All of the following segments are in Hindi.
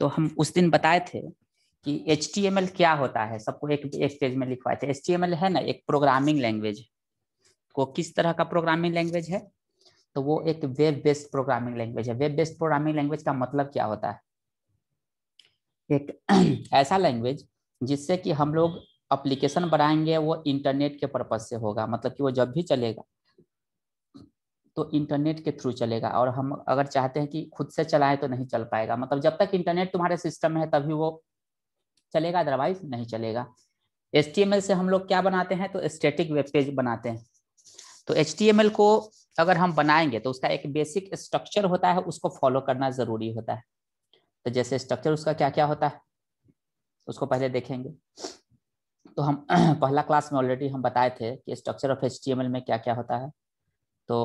तो हम उस दिन बताए थे कि एच क्या होता है सबको एक एक पेज में लिखवाए थे एच है ना एक प्रोग्रामिंग लैंग्वेज को किस तरह का प्रोग्रामिंग लैंग्वेज है तो वो एक वेब बेस्ड प्रोग्रामिंग लैंग्वेज है वेब बेस्ड प्रोग्रामिंग लैंग्वेज का मतलब क्या होता है एक ऐसा लैंग्वेज जिससे कि हम लोग अप्लीकेशन बनाएंगे वो इंटरनेट के पर्पज से होगा मतलब कि वो जब भी चलेगा तो इंटरनेट के थ्रू चलेगा और हम अगर चाहते हैं कि खुद से चलाएं तो नहीं चल पाएगा मतलब जब तक इंटरनेट तुम्हारे सिस्टम में है तभी वो चलेगा अदरवाइज नहीं चलेगा एच से हम लोग क्या बनाते हैं तो स्टेटिक वेब पेज बनाते हैं तो एच को अगर हम बनाएंगे तो उसका एक बेसिक स्ट्रक्चर होता है उसको फॉलो करना जरूरी होता है तो जैसे स्ट्रक्चर उसका क्या क्या होता है उसको पहले देखेंगे तो हम पहला क्लास में ऑलरेडी हम बताए थे कि स्ट्रक्चर ऑफ एच में क्या क्या होता है तो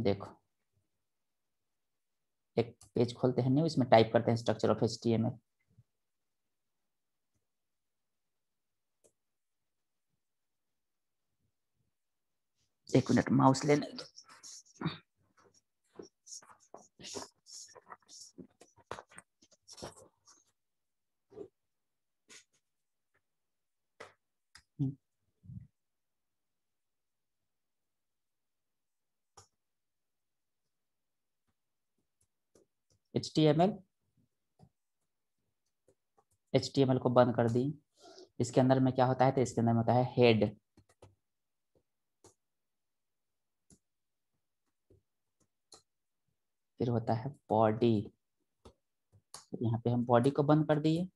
देखो एक पेज खोलते हैं न्यू इसमें टाइप करते हैं structure of H T M L एक मिनट माउस लेने दो H T M L H T M L को बंद कर दी इसके अंदर में क्या होता है तो इसके अंदर में होता है हेड फिर होता है बॉडी यहाँ पे हम बॉडी को बंद कर दिए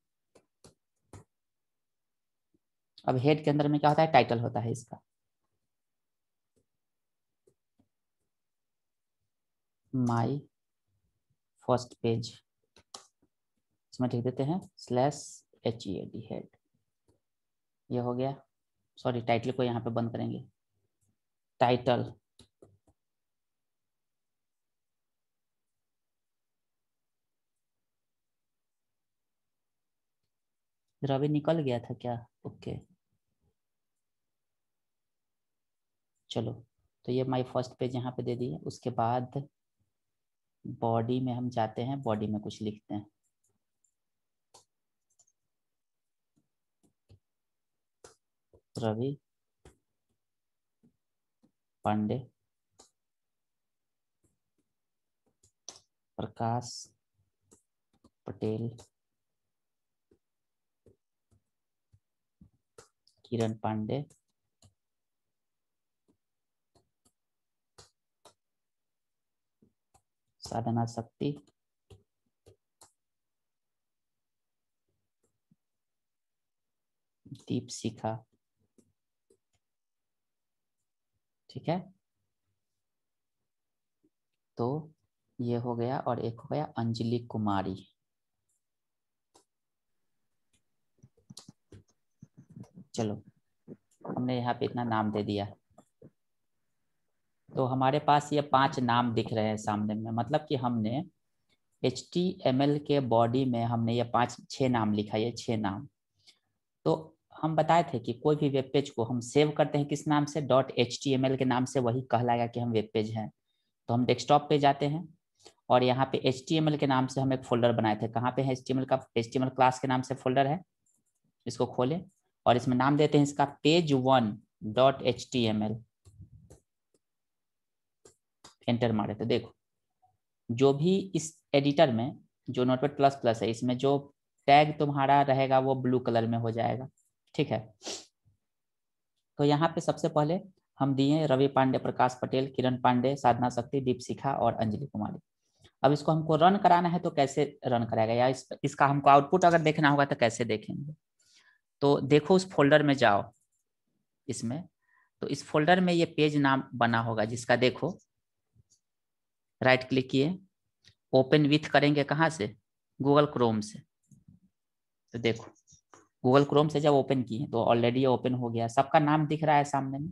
अब हेड के अंदर में क्या होता है टाइटल होता है इसका माई फर्स्ट पेज इसमें लिख देते हैं slash H E A D head ये हो गया सॉरी टाइटल को यहाँ पे बंद करेंगे टाइटल रवि निकल गया था क्या ओके चलो तो ये माय फर्स्ट पेज यहाँ पे दे दिए उसके बाद बॉडी में हम जाते हैं बॉडी में कुछ लिखते हैं रवि पांडे प्रकाश पटेल किरण पांडे साधना शक्ति दीप शिखा ठीक है तो ये हो गया और एक हो गया अंजलि कुमारी चलो हमने यहाँ पे इतना नाम दे दिया तो हमारे पास ये पांच नाम दिख रहे हैं सामने में मतलब कि हमने एच टी एम एल के बॉडी में हमने ये पांच छह नाम लिखा ये छह नाम तो हम बताए थे कि कोई भी वेब पेज को हम सेव करते हैं किस नाम से dot H T M L के नाम से वही कहलाएगा कि हम वेब पेज हैं तो हम डेस्कटॉप पे जाते हैं और यहाँ पे एच टी एम एल के नाम से हम एक फोल्डर बनाए थे कहाँ पे है एच टी एम एल का H T M L class के नाम से फोल्डर है इसको खोले और इसमें नाम देते हैं इसका page one dot H T M L enter मारे तो देखो जो भी इस एडिटर में जो नोटपेड प्लस प्लस है इसमें जो टैग तुम्हारा रहेगा वो ब्लू कलर में हो जाएगा ठीक है तो यहाँ पे सबसे पहले हम दिए रवि पांडे प्रकाश पटेल किरण पांडे साधना शक्ति दीप शिखा और अंजलि कुमारी अब इसको हमको रन कराना है तो कैसे रन कराएगा या इस, इसका हमको आउटपुट अगर देखना होगा तो कैसे देखेंगे तो देखो उस फोल्डर में जाओ इसमें तो इस फोल्डर में ये पेज नाम बना होगा जिसका देखो राइट क्लिक किए ओपन विथ करेंगे कहाँ से गूगल क्रोम से तो देखो गूगल क्रोम से जब ओपन किए तो ऑलरेडी ओपन हो गया सबका नाम दिख रहा है सामने में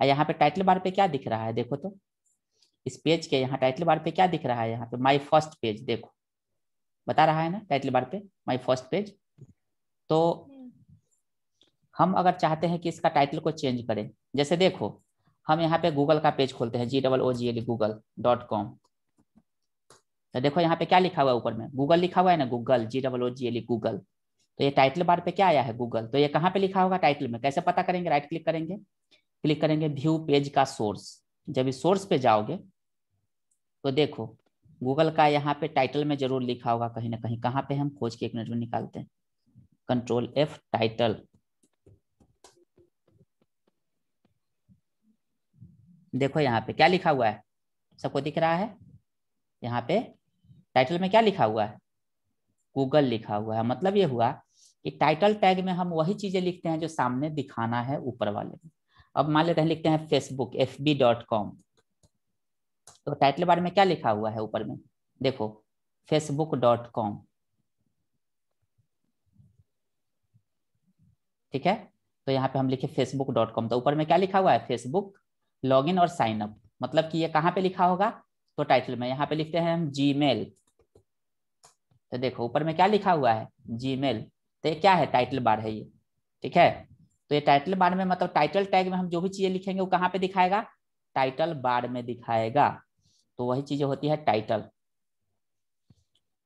और यहाँ पे टाइटल बार पे क्या दिख रहा है देखो तो इस पेज के यहाँ टाइटल बार पे क्या दिख रहा है यहाँ पे माई फर्स्ट पेज देखो बता रहा है ना टाइटल बार पे माई फर्स्ट पेज तो हम्म। हम अगर चाहते हैं कि इसका टाइटल को चेंज करें जैसे देखो हम यहाँ पे गूगल का पेज खोलते हैं G double O G L Google dot com तो देखो यहाँ पे क्या लिखा हुआ है ऊपर में गूगल लिखा हुआ है ना Google G double O G L Google तो ये टाइटल बार पे क्या आया है गूगल तो ये कहाँ पे लिखा होगा टाइटल में कैसे पता करेंगे राइट क्लिक करेंगे क्लिक करेंगे व्यू पेज का सोर्स जब इस सोर्स पे जाओगे तो देखो गूगल का यहाँ पे टाइटल में जरूर लिखा होगा कहीं ना कहीं कहाँ पे हम खोज के एक मिनट में निकालते हैं कंट्रोल एफ टाइटल देखो यहाँ पे क्या लिखा हुआ है सबको दिख रहा है यहाँ पे टाइटल में क्या लिखा हुआ है गूगल लिखा हुआ है मतलब ये हुआ कि टाइटल टैग में हम वही चीजें लिखते हैं जो सामने दिखाना है ऊपर वाले में अब मान लेते हैं लिखते हैं Facebook F B dot com तो टाइटल बार में क्या लिखा हुआ है ऊपर में देखो फेसबुक डॉट कॉम ठीक है तो यहाँ पे हम लिखे फेसबुक डॉट कॉम तो ऊपर में क्या लिखा हुआ है फेसबुक लॉग इन और साइन अप मतलब कि ये कहाँ पे लिखा होगा तो टाइटल में यहाँ पे लिखते हैं हम जी तो देखो ऊपर में क्या लिखा हुआ है जी तो ये क्या है टाइटल बार है ये ठीक है तो ये टाइटल बार में मतलब टाइटल टैग में हम जो भी चीजें लिखेंगे वो कहाँ पे दिखाएगा टाइटल बार में दिखाएगा तो वही चीजें होती है टाइटल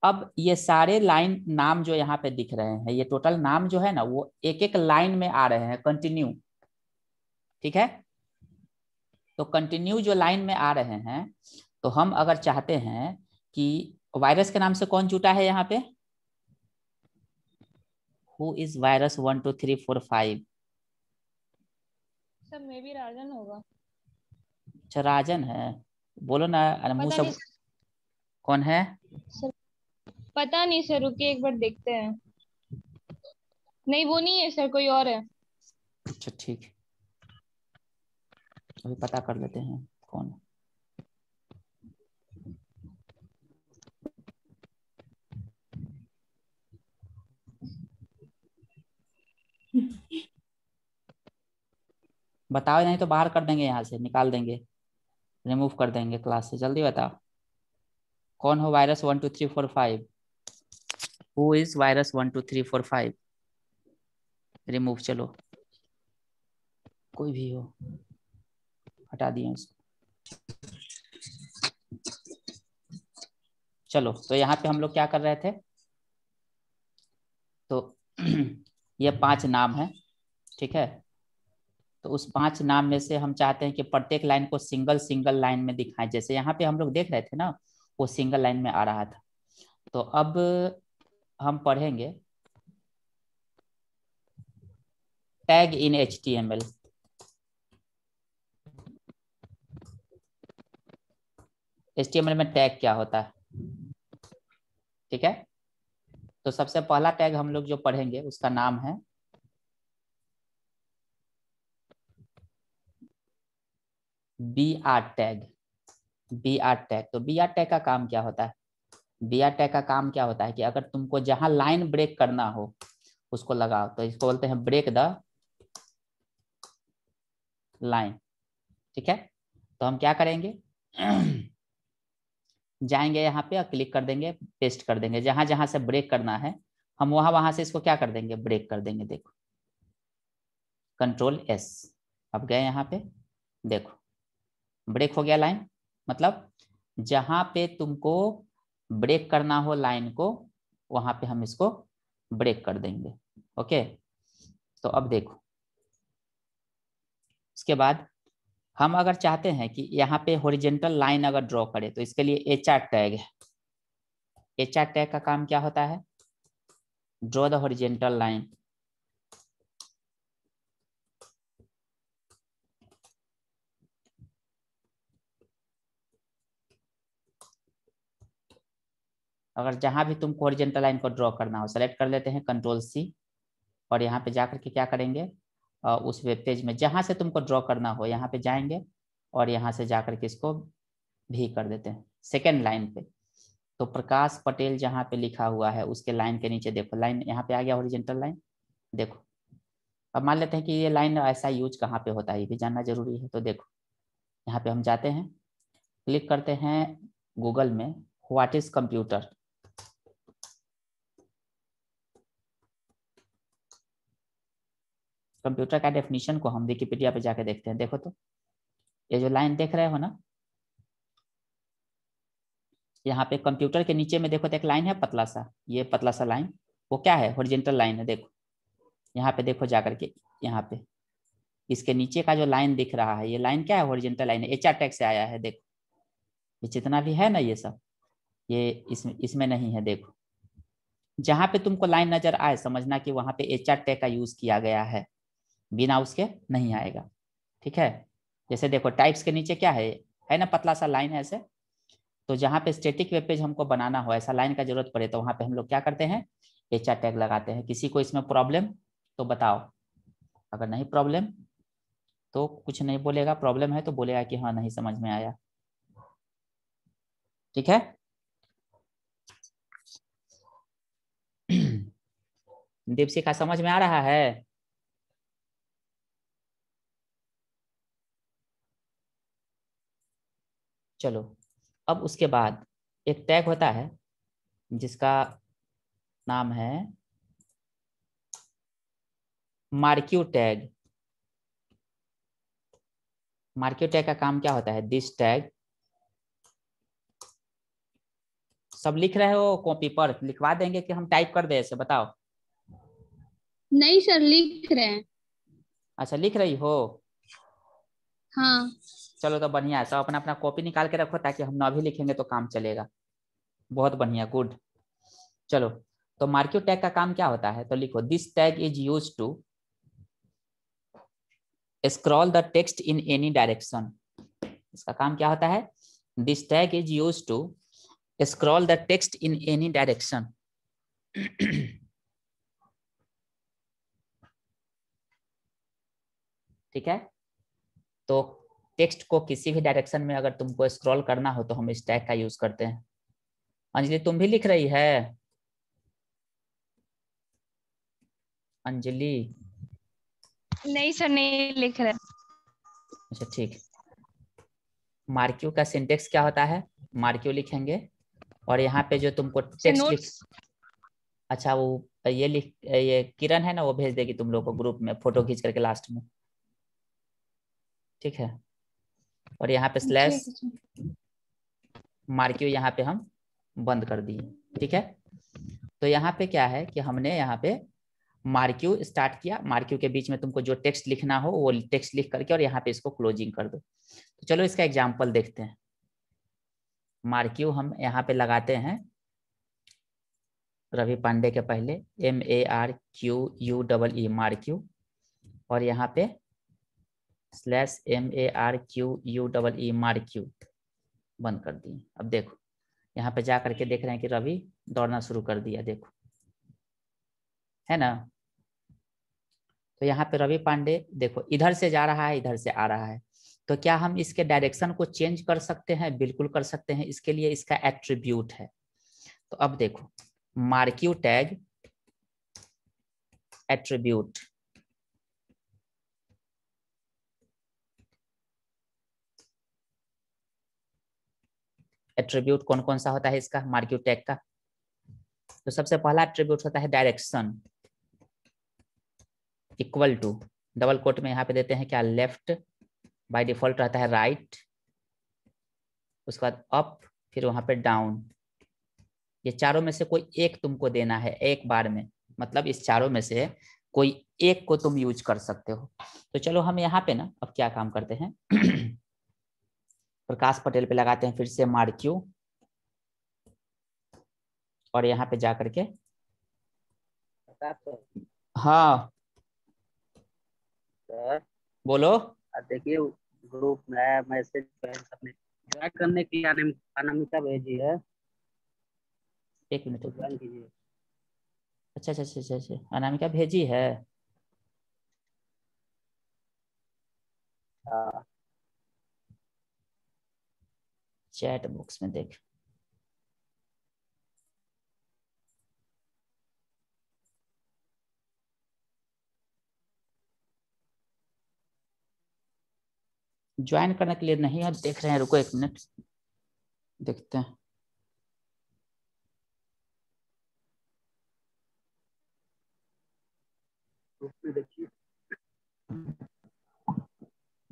अब ये सारे लाइन नाम जो यहाँ पे दिख रहे हैं ये टोटल नाम जो है ना वो एक एक लाइन में आ रहे हैं कंटिन्यू ठीक है तो कंटिन्यू जो लाइन में आ रहे हैं तो हम अगर चाहते हैं कि वायरस के नाम से कौन जुटा है यहाँ पे who is virus one two three four five sir मे राजन होगा अच्छा राजन है बोलो ना अनमू सब कौन है सर, पता नहीं सर रुकिए एक बार देखते हैं नहीं वो नहीं है सर कोई और है अच्छा ठीक है अभी पता कर लेते हैं कौन बताओ नहीं तो बाहर कर देंगे यहाँ से निकाल देंगे रिमूव कर देंगे क्लास से जल्दी बताओ कौन हो virus one two three four five who is virus one two three four five remove चलो कोई भी हो हटा दिए उसको चलो तो यहाँ पे हम लोग क्या कर रहे थे तो ये पांच नाम है ठीक है तो उस पांच नाम में से हम चाहते हैं कि प्रत्येक लाइन को सिंगल सिंगल लाइन में दिखाएं जैसे यहाँ पे हम लोग देख रहे थे ना वो सिंगल लाइन में आ रहा था तो अब हम पढ़ेंगे tag in H T M L H में टैग क्या होता है ठीक है तो सबसे पहला टैग हम लोग जो पढ़ेंगे उसका नाम है B R tag B R tag तो बी आर टैग का काम क्या होता है बी आर टैग का काम क्या होता है कि अगर तुमको जहां लाइन ब्रेक करना हो उसको लगाओ तो इसको बोलते हैं ब्रेक द लाइन ठीक है तो हम क्या करेंगे जाएंगे यहाँ पे और क्लिक कर देंगे पेस्ट कर देंगे जहां जहां से ब्रेक करना है हम वहां वहां से इसको क्या कर देंगे ब्रेक कर देंगे देखो कंट्रोल एस अब गए यहाँ पे देखो ब्रेक हो गया लाइन मतलब जहां पे तुमको ब्रेक करना हो लाइन को वहां पे हम इसको ब्रेक कर देंगे ओके तो अब देखो उसके बाद हम अगर चाहते हैं कि यहाँ पे होरिजेंटल लाइन अगर ड्रॉ करें तो इसके लिए एच आर टैग है एच आर टैग का काम क्या होता है ड्रॉ द होरिजेंटल लाइन अगर जहां भी तुमको ओरिजेंटल लाइन को ड्रॉ करना हो सेलेक्ट कर लेते हैं कंट्रोल सी और यहाँ पे जाकर के क्या करेंगे उस वेब पेज में जहाँ से तुमको ड्रॉ करना हो यहाँ पे जाएंगे और यहाँ से जाकर के इसको भी कर देते हैं सेकेंड लाइन पे तो प्रकाश पटेल जहाँ पे लिखा हुआ है उसके लाइन के नीचे देखो लाइन यहाँ पे आ गया ओरिजेंटल लाइन देखो अब मान लेते हैं कि ये लाइन ऐसा यूज कहाँ पे होता है ये भी जानना जरूरी है तो देखो यहाँ पे हम जाते हैं क्लिक करते हैं गूगल में व्हाट इज कंप्यूटर कंप्यूटर का डेफिनेशन को हम विकिपीडिया पे जाके देखते हैं देखो तो ये जो लाइन देख रहे हो ना यहाँ पे कंप्यूटर के नीचे में देखो तो एक लाइन है पतला सा ये पतला सा लाइन वो क्या है ओरिजेंटल लाइन है देखो यहाँ पे देखो जाकर के यहाँ पे इसके नीचे का जो लाइन दिख रहा है ये लाइन क्या है ओरिजेंटल लाइन है एच आर से आया है देखो ये जितना भी है ना ये सब ये इसमें इसमें नहीं है देखो जहाँ पे तुमको लाइन नजर आए समझना कि वहां पे एच आर का यूज किया गया है बिना उसके नहीं आएगा ठीक है जैसे देखो टाइप्स के नीचे क्या है है ना पतला सा लाइन है ऐसे तो जहाँ पे स्टेटिक वेब पेज हमको बनाना हो ऐसा लाइन का जरूरत पड़े तो वहाँ पे हम लोग क्या करते हैं एच टैग लगाते हैं किसी को इसमें प्रॉब्लम तो बताओ अगर नहीं प्रॉब्लम तो कुछ नहीं बोलेगा प्रॉब्लम है तो बोलेगा कि हाँ नहीं समझ में आया ठीक है दीपशिखा समझ में आ रहा है चलो अब उसके बाद एक टैग होता है जिसका नाम है मार्क्यू टैग मार्क्यू टैग का काम क्या होता है दिस टैग सब लिख रहे हो कॉपी पर लिखवा देंगे कि हम टाइप कर दे ऐसे बताओ नहीं सर लिख रहे हैं अच्छा लिख रही हो हाँ चलो तो बढ़िया है सब तो अपना अपना कॉपी निकाल के रखो ताकि हम नौ भी लिखेंगे तो काम चलेगा बहुत बढ़िया गुड चलो तो मार्क्यू टैग का काम क्या होता है तो लिखो this tag is use to scroll the text in any direction इसका काम क्या होता है this tag is use to scroll the text in any direction ठीक है तो टेक्स्ट को किसी भी डायरेक्शन में अगर तुमको स्क्रॉल करना हो तो हम इस टैग का यूज करते हैं अंजलि तुम भी लिख रही है अंजलि नहीं सर नहीं लिख रहे अच्छा ठीक मार्क्यू का सिंटेक्स क्या होता है मार्क्यू लिखेंगे और यहाँ पे जो तुमको अच्छा, टेक्स्ट लिख अच्छा वो ये लिख ये किरण है ना वो भेज देगी तुम लोग को ग्रुप में फोटो खींच करके लास्ट में ठीक है और यहाँ पे स्लैश मार्क्यू यहाँ पे हम बंद कर दिए ठीक है तो यहाँ पे क्या है कि हमने यहाँ पे मार्क्यू स्टार्ट किया मार्क्यू के बीच में तुमको जो टेक्स्ट लिखना हो वो टेक्स्ट लिख करके और यहाँ पे इसको क्लोजिंग कर दो तो चलो इसका एग्जाम्पल देखते हैं मार्क्यू हम यहाँ पे लगाते हैं रवि पांडे के पहले M A R Q U double E marquee और यहाँ पे slash M A R Q U double E marquee बंद कर दिए अब देखो यहाँ पे जा करके देख रहे हैं कि रवि दौड़ना शुरू कर दिया देखो है ना तो यहाँ पे रवि पांडे देखो इधर से जा रहा है इधर से आ रहा है तो क्या हम इसके डायरेक्शन को चेंज कर सकते हैं बिल्कुल कर सकते हैं इसके लिए इसका एट्रीब्यूट है तो अब देखो मार्क्यू टैग एट्रीब्यूट एट्रीब्यूट कौन कौन सा होता है इसका टैग का तो सबसे पहला एट्रीब्यूट होता है direction equal to double quote में यहाँ पे देते हैं क्या लेफ्ट बाय डिफॉल्ट रहता है राइट उसके बाद अप फिर वहां पे डाउन ये चारों में से कोई एक तुमको देना है एक बार में मतलब इस चारों में से कोई एक को तुम यूज कर सकते हो तो चलो हम यहाँ पे ना अब क्या काम करते हैं प्रकाश पटेल पे लगाते हैं फिर से मार क्यू और यहाँ पे जा करके हाँ बोलो देखिए ग्रुप में मैसेज सबने ज्वाइन करने के लिए अनामिका भेजी है एक मिनट ज्वाइन कीजिए अच्छा, अच्छा अच्छा अच्छा अच्छा अनामिका भेजी है हाँ चैट बॉक्स में देख ज्वाइन करने के लिए नहीं है देख रहे हैं रुको एक मिनट देखते हैं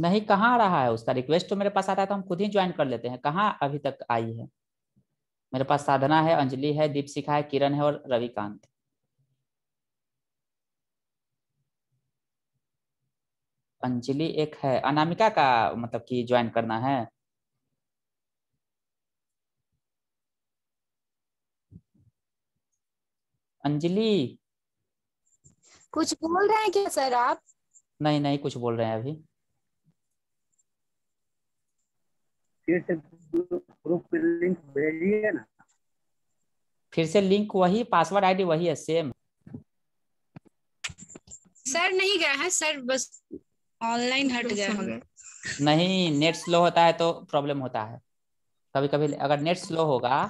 नहीं कहाँ रहा है उसका रिक्वेस्ट तो मेरे पास आता है तो हम खुद ही ज्वाइन कर लेते हैं कहाँ अभी तक आई है मेरे पास साधना है अंजलि है दीप शिखा है किरण है और रविकांत अंजलि एक है अनामिका का मतलब कि ज्वाइन करना है अंजलि कुछ बोल रहे हैं क्या सर आप नहीं नहीं कुछ बोल रहे हैं अभी फिर से ग्रुप में लिंक भेजिए ना फिर से लिंक वही पासवर्ड आईडी वही है सेम सर नहीं गया है सर बस ऑनलाइन हट गया है नहीं नेट स्लो होता है तो प्रॉब्लम होता है कभी कभी अगर नेट स्लो होगा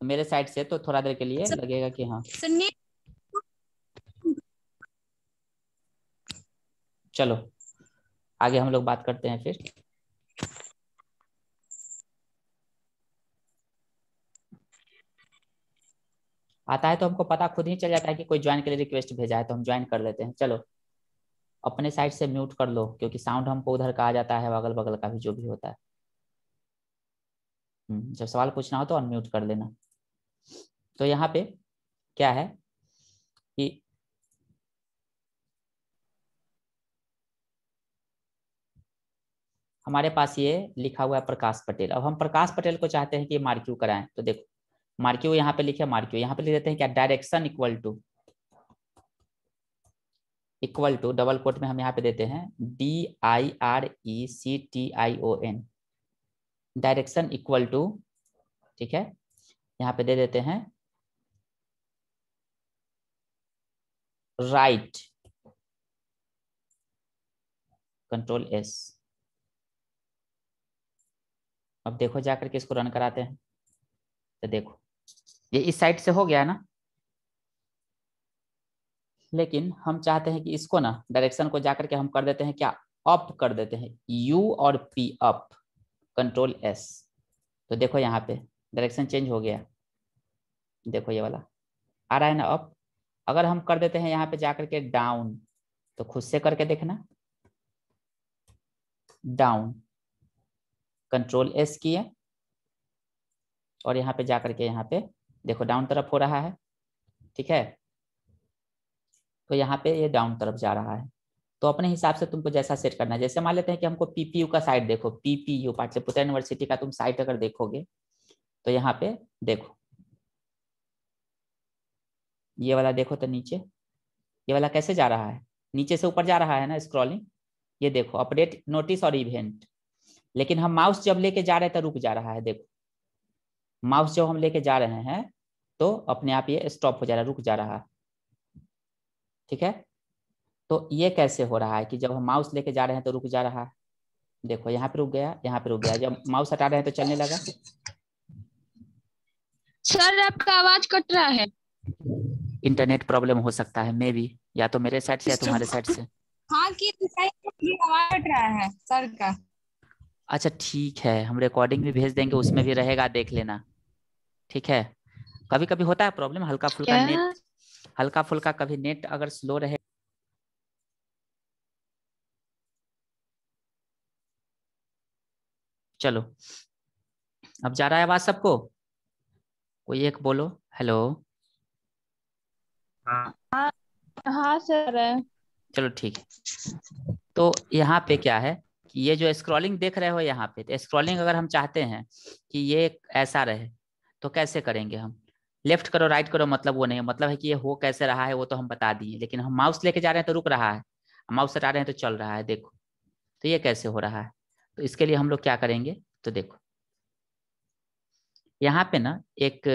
तो मेरे साइड से तो थोड़ा देर के लिए सर, लगेगा कि हाँ चलो आगे हम लोग बात करते हैं फिर आता है तो हमको पता खुद ही चल जाता है कि कोई ज्वाइन के लिए रिक्वेस्ट भेजा है तो हम ज्वाइन कर लेते हैं चलो अपने साइड से म्यूट कर लो क्योंकि साउंड हमको उधर का आ जाता है अगल बगल का भी जो भी होता है हम्म, जब सवाल पूछना हो तो अनम्यूट कर लेना तो यहाँ पे क्या है कि हमारे पास ये लिखा हुआ है प्रकाश पटेल अब हम प्रकाश पटेल को चाहते हैं कि मार्क्यू कराएं तो देखो मार्क्यू यहाँ पे लिखे मार्क्यू यहाँ पे लिख देते हैं क्या direction equal to equal to double quote में हम यहाँ पे देते हैं D I R E C T I O N direction equal to ठीक है यहाँ पे दे देते हैं राइट कंट्रोल एस अब देखो जाकर के इसको रन कराते हैं तो देखो ये इस साइड से हो गया ना लेकिन हम चाहते हैं कि इसको ना डायरेक्शन को जाकर के हम कर देते हैं क्या अप कर देते हैं यू और पी अप कंट्रोल एस तो देखो यहाँ पे डायरेक्शन चेंज हो गया देखो ये वाला आ रहा है ना अप अगर हम कर देते हैं यहाँ पे जाकर के डाउन तो खुद से करके देखना डाउन कंट्रोल एस किए और यहाँ पे जाकर के यहाँ पे देखो डाउन तरफ हो रहा है ठीक है तो यहाँ पे ये डाउन तरफ जा रहा है तो अपने हिसाब से तुमको जैसा सेट करना है जैसे मान लेते हैं कि हमको पीपीयू का साइड देखो पीपीयू पाटलिपुत्र यूनिवर्सिटी का तुम साइट अगर देखोगे तो यहाँ पे देखो ये वाला देखो तो नीचे ये वाला कैसे जा रहा है नीचे से ऊपर जा रहा है ना स्क्रॉलिंग ये देखो अपडेट नोटिस और इवेंट लेकिन हम माउस जब लेके जा रहे हैं तो रुक जा रहा है देखो माउस जब हम लेके जा रहे हैं तो अपने आप ये स्टॉप हो जा रहा है रुक जा रहा है ठीक है तो ये कैसे हो रहा है कि जब हम माउस लेके जा रहे हैं तो रुक जा रहा देखो यहाँ पे रुक गया यहाँ पे रुक गया जब माउस हटा रहे हैं तो चलने लगा सर आपका आवाज कट रहा है इंटरनेट प्रॉब्लम हो सकता है मे भी या तो मेरे साइड से या तुम्हारे साइड से हाँ की आवाज कट रहा है सर का अच्छा ठीक है हम रिकॉर्डिंग भी भेज देंगे उसमें भी रहेगा देख लेना ठीक है कभी कभी होता है प्रॉब्लम हल्का फुल्का नेट हल्का फुल्का कभी नेट अगर स्लो रहे चलो अब जा रहा है आवाज सबको कोई एक बोलो हेलो हाँ हाँ सर चलो ठीक है तो यहाँ पे क्या है कि ये जो स्क्रॉलिंग देख रहे हो यहाँ पे तो स्क्रॉलिंग अगर हम चाहते हैं कि ये ऐसा रहे तो कैसे करेंगे हम लेफ्ट करो राइट करो मतलब वो नहीं मतलब है कि ये हो कैसे रहा है वो तो हम बता दिए लेकिन हम माउस लेके जा रहे हैं तो रुक रहा है माउस हटा रहे हैं तो चल रहा है देखो तो ये कैसे हो रहा है तो इसके लिए हम लोग क्या करेंगे तो देखो यहाँ पे ना एक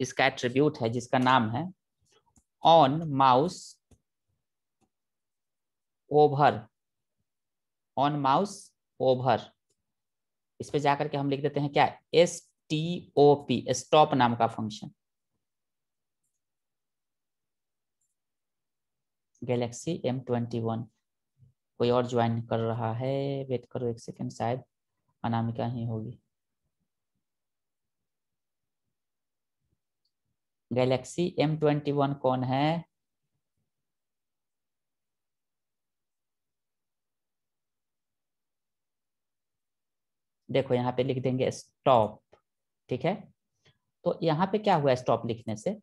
इसका एट्रीब्यूट है जिसका नाम है on mouse over on mouse over इस पे जाकर के हम लिख देते हैं क्या S T O P stop नाम का function Galaxy M twenty one कोई और ज्वाइन कर रहा है वेट करो एक सेकेंड शायद अनामिका ही होगी गैलेक्सी एम ट्वेंटी वन कौन है देखो यहाँ पे लिख देंगे स्टॉप ठीक है तो यहाँ पे क्या हुआ स्टॉप लिखने से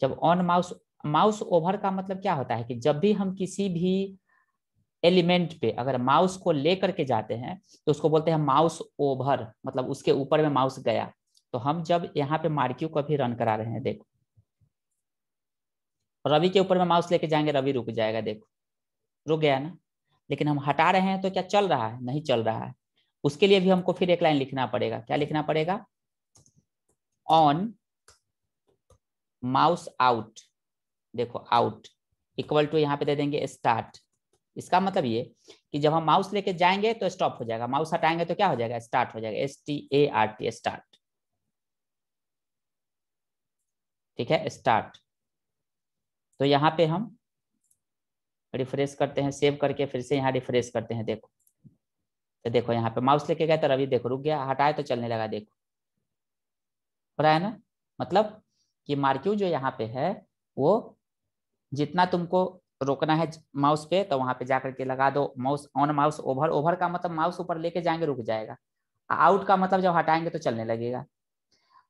जब ऑन माउस माउस ओवर का मतलब क्या होता है कि जब भी हम किसी भी एलिमेंट पे अगर माउस को ले करके जाते हैं तो उसको बोलते हैं माउस ओवर मतलब उसके ऊपर में माउस गया तो हम जब यहाँ पे मार्क्यू को भी रन करा रहे हैं देखो रवि के ऊपर में माउस लेके जाएंगे रवि रुक जाएगा देखो रुक गया ना लेकिन हम हटा रहे हैं तो क्या चल रहा है नहीं चल रहा है उसके लिए भी हमको फिर एक लाइन लिखना पड़ेगा क्या लिखना पड़ेगा ऑन माउस आउट देखो आउट इक्वल टू यहाँ पे दे देंगे स्टार्ट इसका मतलब ये कि जब हम माउस लेके जाएंगे तो स्टॉप हो जाएगा माउस हटाएंगे तो क्या हो जाएगा स्टार्ट हो जाएगा S T A R T start ठीक है स्टार्ट तो यहाँ पे हम रिफ्रेश करते हैं सेव करके फिर से यहाँ रिफ्रेश करते हैं देखो तो देखो यहाँ पे माउस लेके गए तो रवि देखो रुक गया हटाए तो चलने लगा देखो हो है ना मतलब कि मार्क्यू जो यहाँ पे है वो जितना तुमको रोकना है माउस पे तो वहां पे जाकर के लगा दो mouse on mouse over over का मतलब माउस ऊपर लेके जाएंगे रुक जाएगा आउट का मतलब जब हटाएंगे तो चलने लगेगा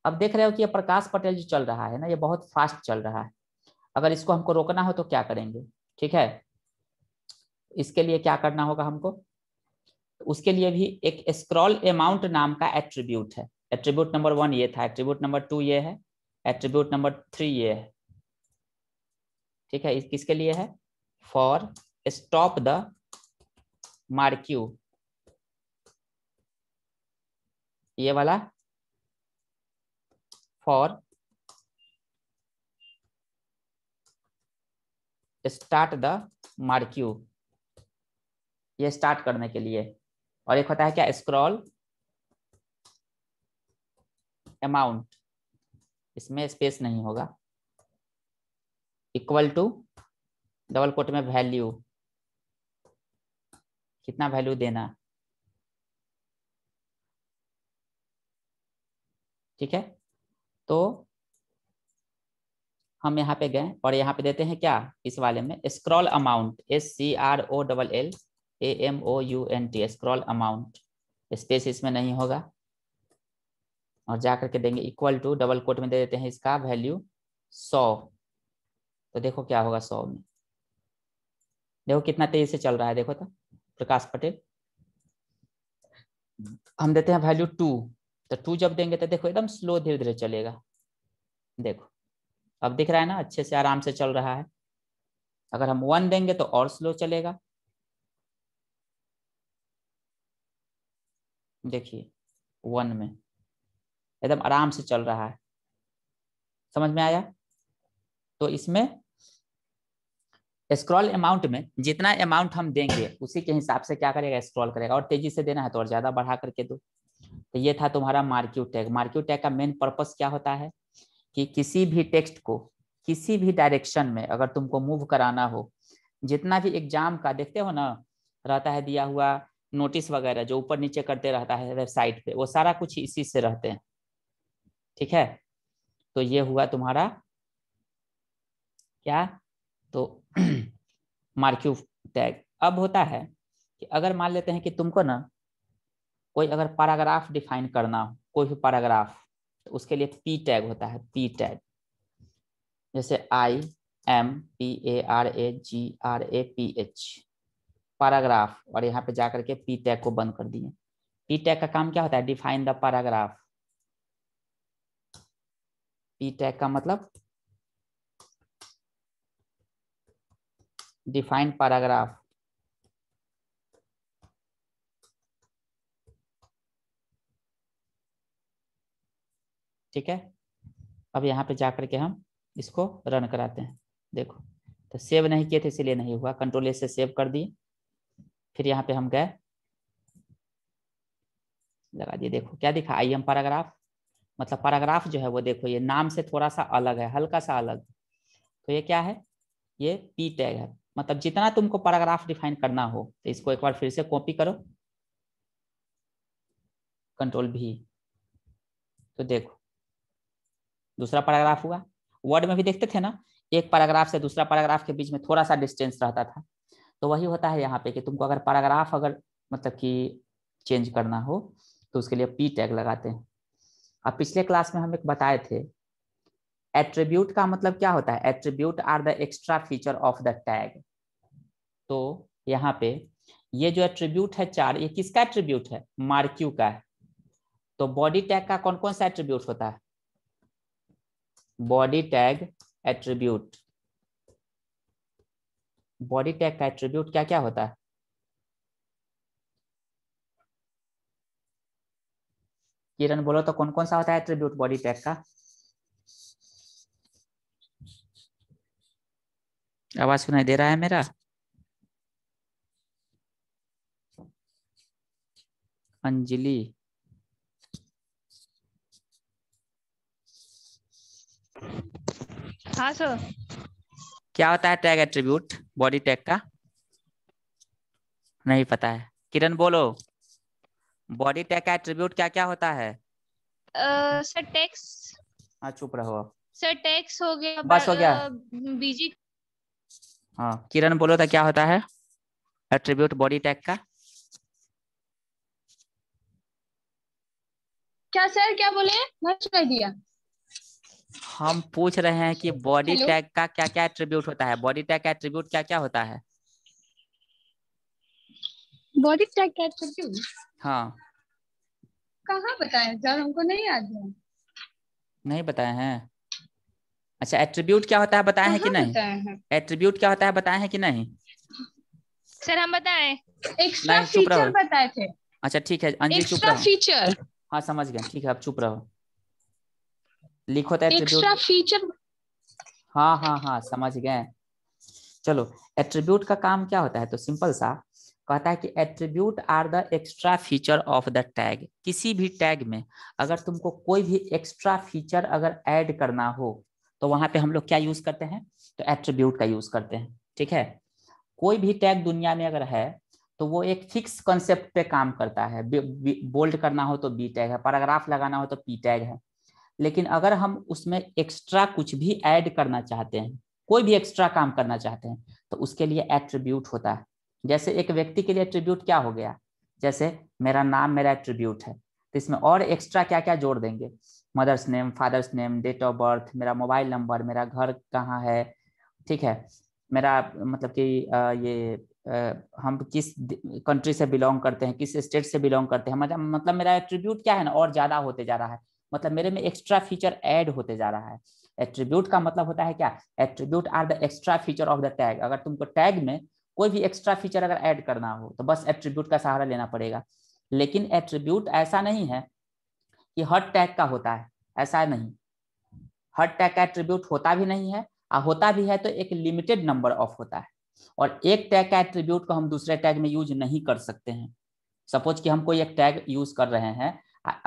अब देख रहे हो कि ये प्रकाश पटेल जो चल रहा है ना ये बहुत फास्ट चल रहा है अगर इसको हमको रोकना हो तो क्या करेंगे ठीक है इसके लिए क्या करना होगा हमको उसके लिए भी एक स्क्रॉल अमाउंट नाम का एट्रीब्यूट है एट्रीब्यूट नंबर वन ये था एट्रीब्यूट नंबर टू ये है एट्रीब्यूट नंबर थ्री ये है ठीक है किसके लिए है फॉर स्टॉप द मार्क्यू ये वाला फॉर स्टार्ट द मार्क्यू ये स्टार्ट करने के लिए और एक होता है क्या स्क्रॉल अमाउंट इसमें स्पेस नहीं होगा इक्वल टू डबल कोट में वैल्यू कितना वैल्यू देना ठीक है तो हम यहाँ पे गए और यहाँ पे देते हैं क्या इस वाले में scroll amount S C R O double L A M O U N T scroll amount space इसमें नहीं होगा और जा करके देंगे इक्वल टू डबल कोट में दे देते हैं इसका वैल्यू सौ तो देखो क्या होगा सौ में देखो कितना तेजी से चल रहा है देखो तो प्रकाश पटेल हम देते हैं वैल्यू टू तो टू जब देंगे तो देखो एकदम स्लो धीरे धीरे चलेगा देखो अब दिख रहा है ना अच्छे से आराम से चल रहा है अगर हम वन देंगे तो और स्लो चलेगा देखिए वन में एकदम आराम से चल रहा है समझ में आया तो इसमें स्क्रॉल अमाउंट में जितना अमाउंट हम देंगे उसी के हिसाब से क्या करेगा स्क्रॉल करेगा और तेजी से देना है तो और ज्यादा बढ़ा करके दो तो ये था तुम्हारा मार्क्यू टैग मार्क्यू टैग का मेन पर्पस क्या होता है कि किसी भी टेक्स्ट को किसी भी डायरेक्शन में अगर तुमको मूव कराना हो जितना भी एग्जाम का देखते हो ना रहता है दिया हुआ नोटिस वगैरह जो ऊपर नीचे करते रहता है वेबसाइट पे वो सारा कुछ इसी से रहते हैं ठीक है तो ये हुआ तुम्हारा क्या तो मार्क्यू टैग अब होता है कि अगर मान लेते हैं कि तुमको ना कोई अगर पैराग्राफ डिफाइन करना हो कोई भी पैराग्राफ तो उसके लिए पी टैग होता है पी टैग जैसे I am P A R A G R A P H paragraph और यहाँ पे जाकर के पी टैग को बंद कर दिए पी टैग का काम क्या होता है define the paragraph P tag का मतलब डिफाइंड पैराग्राफ ठीक है अब यहाँ पे जाकर के हम इसको रन कराते हैं देखो तो सेव नहीं किए थे इसीलिए नहीं हुआ कंट्रोल से सेव कर दिए फिर यहाँ पे हम गए लगा दिए देखो क्या दिखा आई एम पैराग्राफ मतलब पैराग्राफ जो है वो देखो ये नाम से थोड़ा सा अलग है हल्का सा अलग तो ये क्या है ये पी टैग है मतलब जितना तुमको पैराग्राफ डिफाइन करना हो तो इसको एक बार फिर से कॉपी करो कंट्रोल भी तो देखो दूसरा पैराग्राफ हुआ वर्ड में भी देखते थे ना एक पैराग्राफ से दूसरा पैराग्राफ के बीच में थोड़ा सा डिस्टेंस रहता था तो वही होता है यहाँ पे कि तुमको अगर पैराग्राफ अगर मतलब कि चेंज करना हो तो उसके लिए पी टैग लगाते हैं अब पिछले क्लास में हम एक बताए थे एट्रीब्यूट का मतलब क्या होता है attribute are the extra feature of the tag तो यहाँ पे ये जो एट्रीब्यूट है चार ये किसका एट्रीब्यूट है मार्क्यू का है तो बॉडी टैग का कौन कौन सा एट्रीब्यूट होता है body tag attribute body tag का एट्रीब्यूट क्या क्या होता है किरण बोलो तो कौन कौन सा होता है एट्रीब्यूट बॉडी टैग का आवाज सुनाई दे रहा है मेरा अंजलि हाँ सर क्या होता है टैग एट्रीब्यूट बॉडी टैग का नहीं पता है किरण बोलो बॉडी टैग का एट्रीब्यूट क्या क्या होता है सर टैक्स हाँ चुप रहो आप सर टैक्स हो गया बस हो गया बीजी हाँ किरण बोलो तो क्या होता है एट्रीब्यूट बॉडी टैग का क्या सर क्या बोले मैं दिया हम पूछ रहे हैं कि बॉडी टैग का क्या क्या एट्रीब्यूट होता है बॉडी टैग का एट्रीब्यूट क्या क्या होता है बॉडी टैग का एट्रीब्यूट हाँ कहाँ बताया जब हमको नहीं याद है नहीं बताया है अच्छा एट्रीब्यूट क्या होता है बताया है कि नहीं एट्रीब्यूट क्या होता है बताया है कि नहीं सर हम बताए एक्स्ट्रा फीचर बताए थे अच्छा ठीक है अंजलि चुप रहो फीचर हाँ समझ गए ठीक है अब चुप रहो लिखो तो एक्स्ट्रा फीचर हाँ हाँ हाँ समझ गए चलो एट्रीब्यूट का काम क्या होता है तो सिंपल सा कहता है कि attribute are the extra feature of the tag किसी भी टैग में अगर तुमको कोई भी एक्स्ट्रा फीचर अगर ऐड करना हो तो वहां पे हम लोग क्या यूज करते हैं तो एट्रीब्यूट का यूज करते हैं ठीक है कोई भी टैग दुनिया में अगर है तो वो एक फिक्स कॉन्सेप्ट पे काम करता है बोल्ड करना हो तो बी टैग है पैराग्राफ लगाना हो तो पी टैग है लेकिन अगर हम उसमें एक्स्ट्रा कुछ भी ऐड करना चाहते हैं कोई भी एक्स्ट्रा काम करना चाहते हैं तो उसके लिए एट्रीब्यूट होता है जैसे एक व्यक्ति के लिए एट्रीब्यूट क्या हो गया जैसे मेरा नाम मेरा एट्रीब्यूट है तो इसमें और एक्स्ट्रा क्या क्या जोड़ देंगे mother's name father's name date of birth मेरा मोबाइल नंबर मेरा घर कहाँ है ठीक है मेरा मतलब कि ये हम किस कंट्री से बिलोंग करते हैं किस स्टेट से बिलोंग करते हैं मतलब मतलब मेरा एट्रीब्यूट क्या है ना और ज़्यादा होते जा रहा है मतलब मेरे में एक्स्ट्रा फीचर ऐड होते जा रहा है एट्रीब्यूट का मतलब होता है क्या attribute are the extra feature of the tag अगर तुमको टैग में कोई भी एक्स्ट्रा फीचर अगर ऐड करना हो तो बस एट्रीब्यूट का सहारा लेना पड़ेगा लेकिन एट्रीब्यूट ऐसा नहीं है कि हर टैग का होता है ऐसा नहीं हर टैग का एट्रीब्यूट होता भी नहीं है और होता भी है तो एक लिमिटेड नंबर ऑफ होता है और एक टैग का एट्रीब्यूट को हम दूसरे टैग में यूज नहीं कर सकते हैं सपोज कि हम कोई एक टैग यूज कर रहे हैं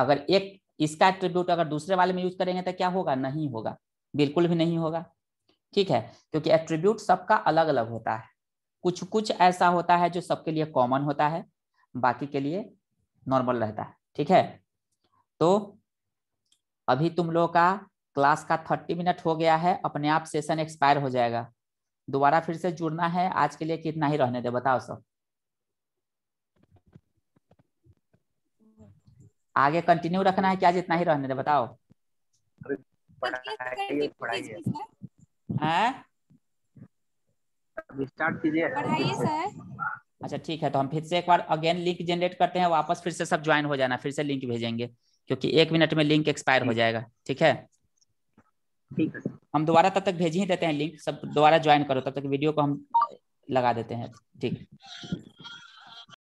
अगर एक इसका एट्रीब्यूट अगर दूसरे वाले में यूज करेंगे तो क्या होगा नहीं होगा बिल्कुल भी नहीं होगा ठीक है क्योंकि एट्रीब्यूट सबका अलग अलग होता है कुछ कुछ ऐसा होता है जो सबके लिए कॉमन होता है बाकी के लिए नॉर्मल रहता है ठीक है तो अभी तुम लोगों का क्लास का थर्टी मिनट हो गया है अपने आप सेशन एक्सपायर हो जाएगा दोबारा फिर से जुड़ना है आज के लिए कितना ही रहने दे बताओ सब आगे कंटिन्यू रखना है क्या जितना ही रहने दे बताओ पढ़ाई, तो पढ़ाई, है है अभी स्टार्ट कीजिए अच्छा ठीक है तो हम फिर से एक बार अगेन लिंक जनरेट करते हैं वापस फिर से सब ज्वाइन हो जाना फिर से लिंक भेजेंगे क्योंकि एक मिनट में लिंक एक्सपायर हो जाएगा ठीक है ठीक है हम दोबारा तब तक भेज ही देते हैं लिंक सब दोबारा ज्वाइन करो तब तक वीडियो को हम लगा देते हैं ठीक